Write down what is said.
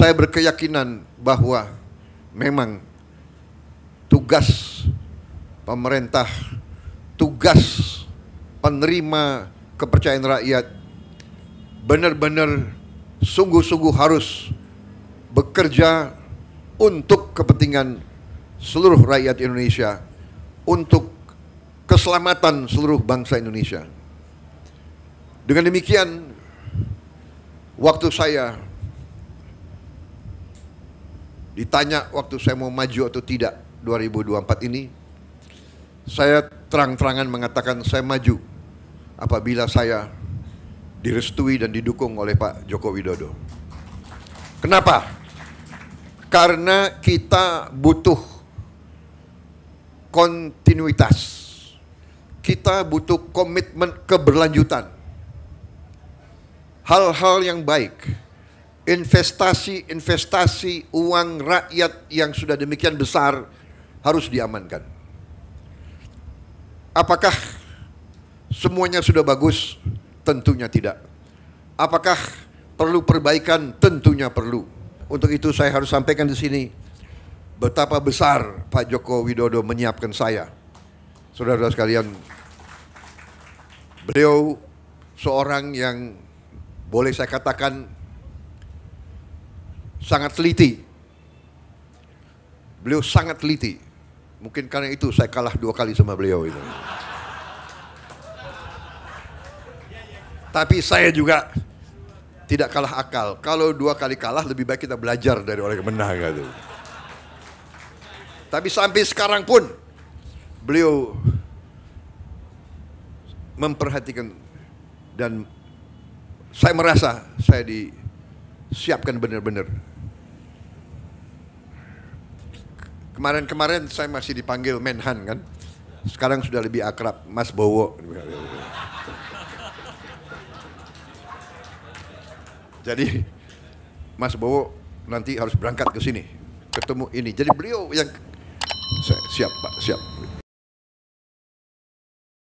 saya berkeyakinan bahwa memang tugas pemerintah, tugas penerima kepercayaan rakyat benar-benar sungguh-sungguh harus bekerja untuk kepentingan seluruh rakyat Indonesia, untuk keselamatan seluruh bangsa Indonesia. Dengan demikian, waktu saya ditanya waktu saya mau maju atau tidak 2024 ini, saya terang-terangan mengatakan saya maju apabila saya direstui dan didukung oleh Pak Joko Widodo. Kenapa? Karena kita butuh kontinuitas. Kita butuh komitmen keberlanjutan. Hal-hal yang baik investasi-investasi uang rakyat yang sudah demikian besar harus diamankan. Apakah semuanya sudah bagus? Tentunya tidak. Apakah perlu perbaikan? Tentunya perlu. Untuk itu saya harus sampaikan di sini betapa besar Pak Joko Widodo menyiapkan saya. Saudara-saudara sekalian, beliau seorang yang boleh saya katakan sangat teliti. Beliau sangat teliti. Mungkin karena itu saya kalah dua kali sama beliau itu. Tapi saya juga tidak kalah akal. Kalau dua kali kalah lebih baik kita belajar dari orang yang menang gitu. Tapi sampai sekarang pun beliau memperhatikan dan saya merasa saya disiapkan benar-benar Kemarin-kemarin saya masih dipanggil Menhan kan. Sekarang sudah lebih akrab Mas Bowo. Jadi Mas Bowo nanti harus berangkat ke sini ketemu ini. Jadi beliau yang saya, siap Pak, siap.